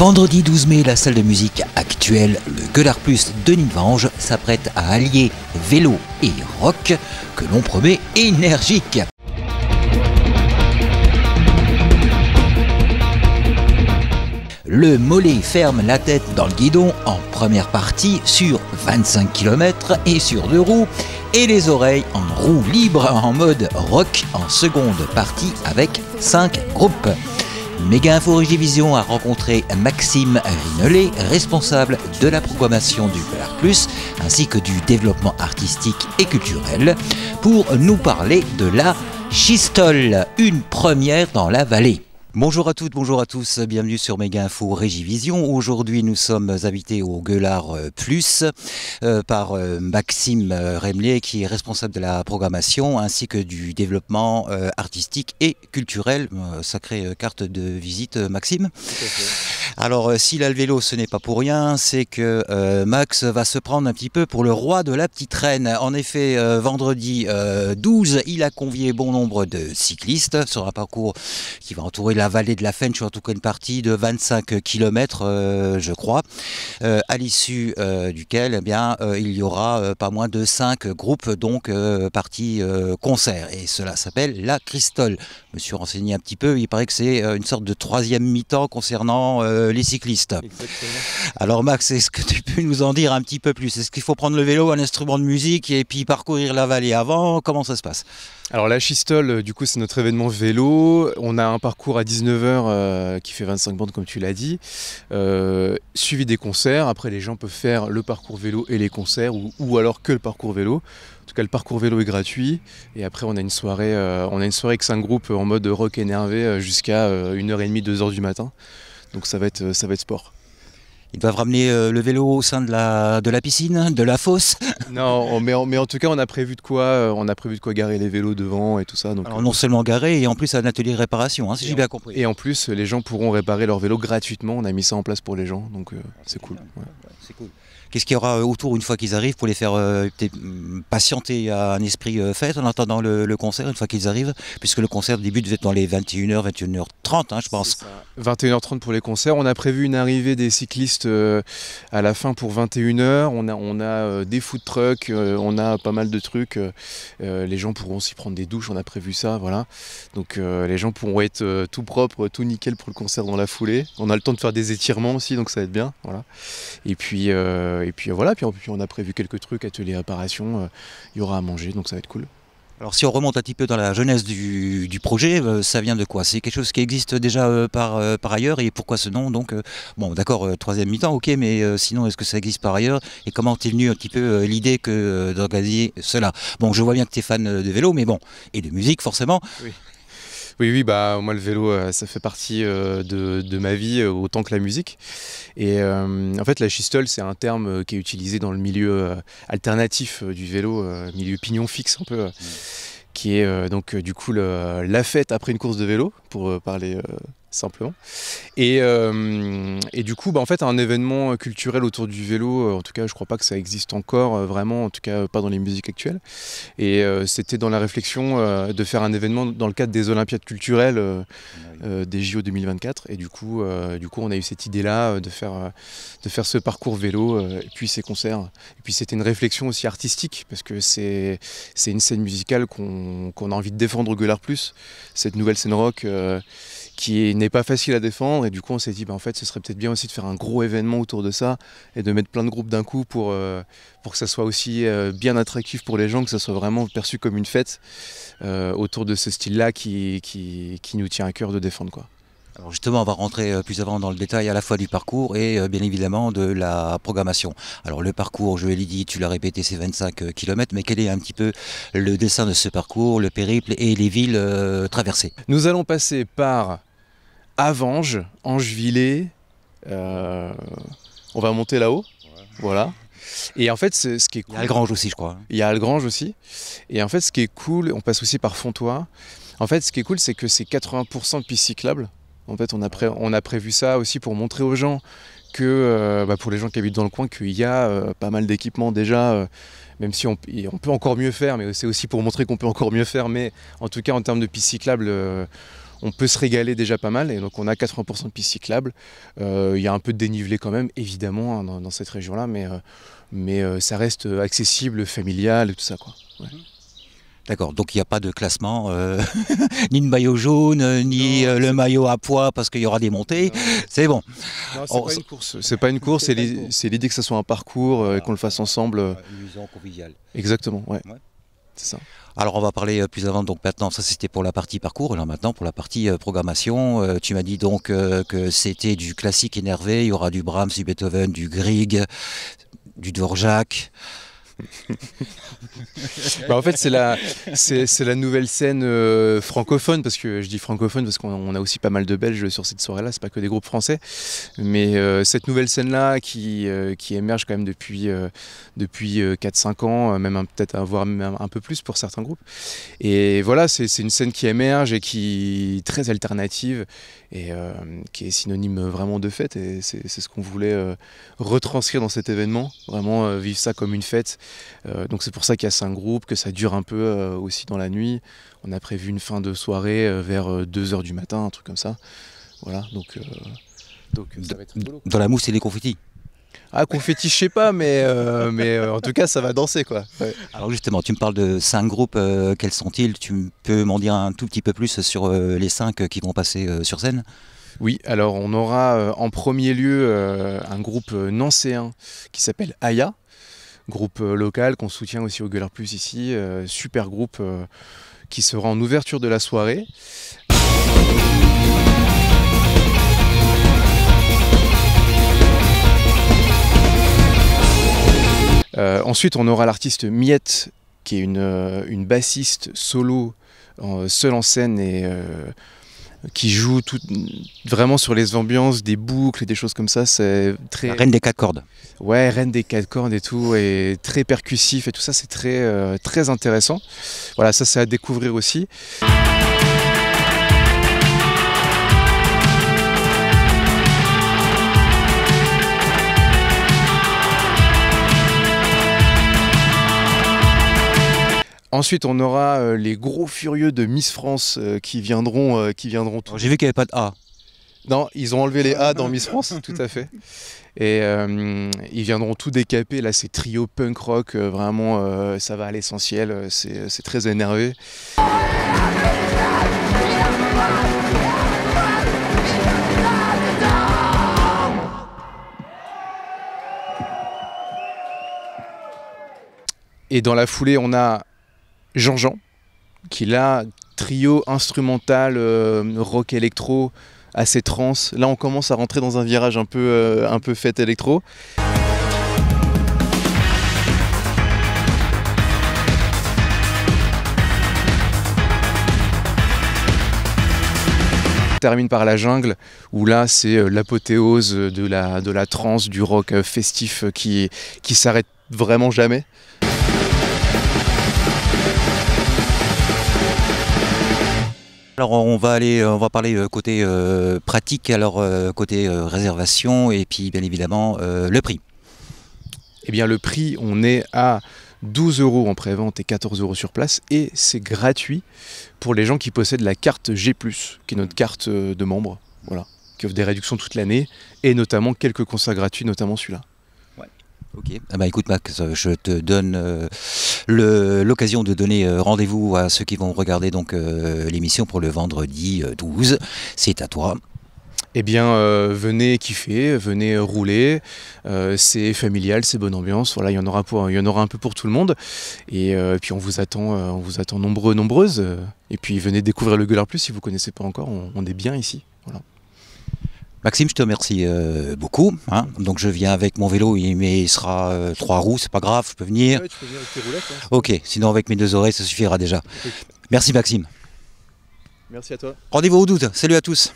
Vendredi 12 mai, la salle de musique actuelle Le Gueulard Plus de Nîmes-Vange s'apprête à allier vélo et rock que l'on promet énergique. Le mollet ferme la tête dans le guidon en première partie sur 25 km et sur deux roues et les oreilles en roue libre en mode rock en seconde partie avec 5 groupes. Méga Info a rencontré Maxime Rinolet, responsable de la programmation du Polar Plus, ainsi que du développement artistique et culturel, pour nous parler de la Schistole, une première dans la vallée. Bonjour à toutes, bonjour à tous, bienvenue sur Mega Info Régivision. Aujourd'hui, nous sommes invités au Gueulard euh, Plus euh, par euh, Maxime Remley qui est responsable de la programmation ainsi que du développement artistique et culturel. Sacrée carte de visite, Maxime. Alors, s'il a le vélo, ce n'est pas pour rien, c'est que Max va se prendre un petit peu pour le roi de la petite reine. En effet, vendredi 12, il a convié bon nombre de cyclistes sur un parcours qui va entourer la vallée de la Fench, en tout cas une partie de 25 km, euh, je crois, euh, à l'issue euh, duquel eh bien, il y aura pas moins de 5 groupes, donc partie concert Et cela s'appelle la Cristole. Je me suis renseigné un petit peu, il paraît que c'est une sorte de troisième mi-temps concernant les cyclistes. Alors Max, est-ce que tu peux nous en dire un petit peu plus Est-ce qu'il faut prendre le vélo, un instrument de musique et puis parcourir la vallée avant Comment ça se passe Alors la Cristole, du coup, c'est notre événement vélo. On a un parcours à 19h euh, qui fait 25 bandes comme tu l'as dit, euh, suivi des concerts. Après les gens peuvent faire le parcours vélo et les concerts ou, alors que le parcours vélo. En tout cas, le parcours vélo est gratuit. Et après, on a une soirée, euh, on a une soirée avec cinq groupes en mode rock énervé jusqu'à 1h30, 2h du matin. Donc ça va être, ça va être sport ils doivent ramener euh, le vélo au sein de la, de la piscine, de la fosse. Non, mais, en, mais en tout cas, on a prévu de quoi, euh, on a prévu de quoi garer les vélos devant et tout ça. Donc, Alors, non seulement garer, et en plus un atelier réparation, hein, si j'ai bien compris. Et en plus, les gens pourront réparer leur vélo gratuitement. On a mis ça en place pour les gens, donc euh, c'est cool. C'est cool. Qu'est-ce qu'il y aura euh, autour une fois qu'ils arrivent pour les faire euh, mm, patienter à un esprit euh, fait en attendant le, concert une fois qu'ils arrivent Puisque le concert débute dans les 21h, 21h30, hein, je pense. 21h30 pour les concerts. On a prévu une arrivée des cyclistes à la fin pour 21h. On a, on a des food trucks, on a pas mal de trucs. les gens pourront s'y prendre des douches, on a prévu ça, voilà. Donc les gens pourront être tout propres tout nickel pour le concert dans la foulée. On a le temps de faire des étirements aussi, donc ça va être bien, voilà. Et puis. Euh, et puis euh, voilà, puis, on a prévu quelques trucs, ateliers réparation, euh, il y aura à manger, donc ça va être cool. Alors si on remonte un petit peu dans la jeunesse du, projet, ça vient de quoi C'est quelque chose qui existe déjà par, ailleurs et pourquoi ce nom donc Bon d'accord, troisième mi-temps, ok, mais sinon est-ce que ça existe par ailleurs Et comment t'es venu un petit peu l'idée d'organiser cela Bon, je vois bien que tu es fan de vélo, mais bon, et de musique forcément. Oui. Oui, oui, bah, moi le vélo, euh, ça fait partie euh, de, ma vie euh, autant que la musique. Et en fait, la schistole, c'est un terme qui est utilisé dans le milieu alternatif du vélo, milieu pignon fixe un peu. Mm. qui est donc du coup la fête après une course de vélo, pour parler simplement. Et, euh, et, du coup, bah, en fait, un événement culturel autour du vélo, euh, en tout cas, je crois pas que ça existe encore euh, vraiment, en tout cas, pas dans les musiques actuelles. Et c'était dans la réflexion de faire un événement dans le cadre des Olympiades culturelles ah des JO 2024. Et du coup, du coup, on a eu cette idée-là de faire de faire ce parcours vélo et puis ces concerts. Et puis c'était une réflexion aussi artistique parce que c'est c'est une scène musicale qu'on a envie de défendre au Gueulard plus cette nouvelle scène rock qui n'est pas facile à défendre. Et du coup, on s'est dit, bah, en fait, ce serait peut-être bien aussi de faire un gros événement autour de ça et de mettre plein de groupes d'un coup pour, euh, pour que ça soit aussi euh, bien attractif pour les gens, que ça soit vraiment perçu comme une fête euh, autour de ce style-là qui, qui, nous tient à cœur de défendre. Quoi. Alors justement, on va rentrer plus avant dans le détail à la fois du parcours et bien évidemment de la programmation. Alors le parcours, je l'ai dit, tu l'as répété, c'est 25 km, mais quel est un petit peu le dessin de ce parcours, le périple et les villes traversées Nous allons passer par Avange, Angevillé. Euh, on va monter là-haut. Voilà. Et en fait, ce qui est cool. Il y a Algrange aussi, je crois. Il y a Algrange aussi. Et en fait, ce qui est cool, on passe aussi par Fontois. En fait, ce qui est cool, c'est que c'est 80% de pistes cyclables. En fait, on a, prévu ça aussi pour montrer aux gens que, euh, bah, pour les gens qui habitent dans le coin, qu'il y a euh, pas mal d'équipements déjà, même si on, on, peut encore mieux faire, mais c'est aussi pour montrer qu'on peut encore mieux faire. Mais en tout cas, en termes de pistes cyclables, on peut se régaler déjà pas mal. Et donc on a 80% de pistes cyclables. Euh, il y a un peu de dénivelé quand même, évidemment, hein, dans, cette région-là, mais, euh, mais euh, ça reste accessible, familial et tout ça. Quoi. Mhm. D'accord, donc il n'y a pas de classement, ni de maillot jaune, ni le maillot à poids parce qu'il y aura des montées. C'est bon. C'est oh, pas une course. C'est pas une course, c'est l'idée que ce soit un parcours et qu'on le fasse ensemble. Amusant, convivial. Exactement, ouais alors on va parler euh, plus avant, donc maintenant ça c'était pour la partie parcours, et là maintenant pour la partie euh, programmation, euh, tu m'as dit donc que c'était du classique énervé, il y aura du Brahms, du Beethoven, du Grieg, du Dvorak. Bah, en fait, c'est la, la nouvelle scène euh, francophone, parce que je dis francophone parce qu'on a aussi pas mal de Belges sur cette soirée-là, c'est pas que des groupes français. Mais euh, cette nouvelle scène-là euh, qui, émerge quand même depuis, depuis 4-5 ans, même peut-être un peu plus pour certains groupes. Et voilà, c'est, une scène qui émerge et qui est très alternative et qui est synonyme vraiment de fête. Et c'est, ce qu'on voulait retranscrire dans cet événement, vraiment vivre ça comme une fête euh, donc c'est pour ça qu'il y a cinq groupes, que ça dure un peu euh, aussi dans la nuit. On a prévu une fin de soirée euh, vers 2h du matin, un truc comme ça. Voilà, donc, Dans la mousse et les confettis ah, confettis, je sais pas, mais, mais en tout cas, ça va danser, quoi. Alors justement, tu me parles de cinq groupes, quels sont-ils Tu peux m'en dire un tout petit peu plus sur les cinq qui vont passer sur scène oui, alors on aura en premier lieu un groupe nancéen qui s'appelle Aya, groupe euh, local qu'on soutient aussi au Gueuleur Plus ici, euh, super groupe euh, qui sera en ouverture de la soirée. ensuite, on aura l'artiste Miette, qui est une, bassiste solo, seule en scène et qui joue tout, vraiment sur les ambiances, des boucles, et des choses comme ça. C'est très reine des quatre cordes. Ouais, reine des quatre cordes et tout, et très percussif et tout ça. C'est très euh, très intéressant. Voilà, ça c'est à découvrir aussi. Ensuite, on aura euh, les gros furieux de Miss France euh, qui viendront. Euh, qui viendront J'ai vu qu'il n'y avait pas de A. Non, ils ont enlevé les A dans ah. Miss France, tout à fait. Et ils viendront tout décaper. Là, c'est trio punk rock. vraiment, ça va à l'essentiel. C'est très énervé. Et dans la foulée, on a Jean-Jean, qui là, trio instrumental euh, rock électro assez trans. Là, on commence à rentrer dans un virage un peu, euh, un peu fête électro. termine par la jungle, où là c'est euh, l'apothéose de la, de la trance, du rock festif qui, qui s'arrête vraiment jamais. Alors on va aller, euh, on va parler euh, côté euh, pratique, alors côté réservation et puis bien évidemment le prix. Eh bien le prix, on est à 12 euros en prévente et 14 euros sur place et c'est gratuit pour les gens qui possèdent la carte G+, qui est notre carte de membre, voilà, qui offre des réductions toute l'année et notamment quelques concerts gratuits, notamment celui-là. Ok, ah bah écoute Max, euh, je te donne euh, l'occasion de donner euh, rendez-vous à ceux qui vont regarder donc l'émission pour le vendredi 12. C'est à toi. Eh bien, venez kiffer, venez rouler. c'est familial, c'est bonne ambiance. Voilà, il y en aura un peu pour tout le monde. Et puis on vous attend, on vous attend nombreux, nombreuses. Et puis venez découvrir le Gueulard Plus si vous connaissez pas encore. On, on est bien ici. Voilà. Maxime, je te remercie euh, beaucoup. Hein. Donc je viens avec mon vélo, mais il sera euh, trois roues, c'est pas grave, je peux venir. peux venir avec tes roulettes. Hein. Ok, sinon avec mes deux oreilles, ça suffira déjà. Merci Maxime. Merci à toi. Rendez-vous au doute. Salut à tous.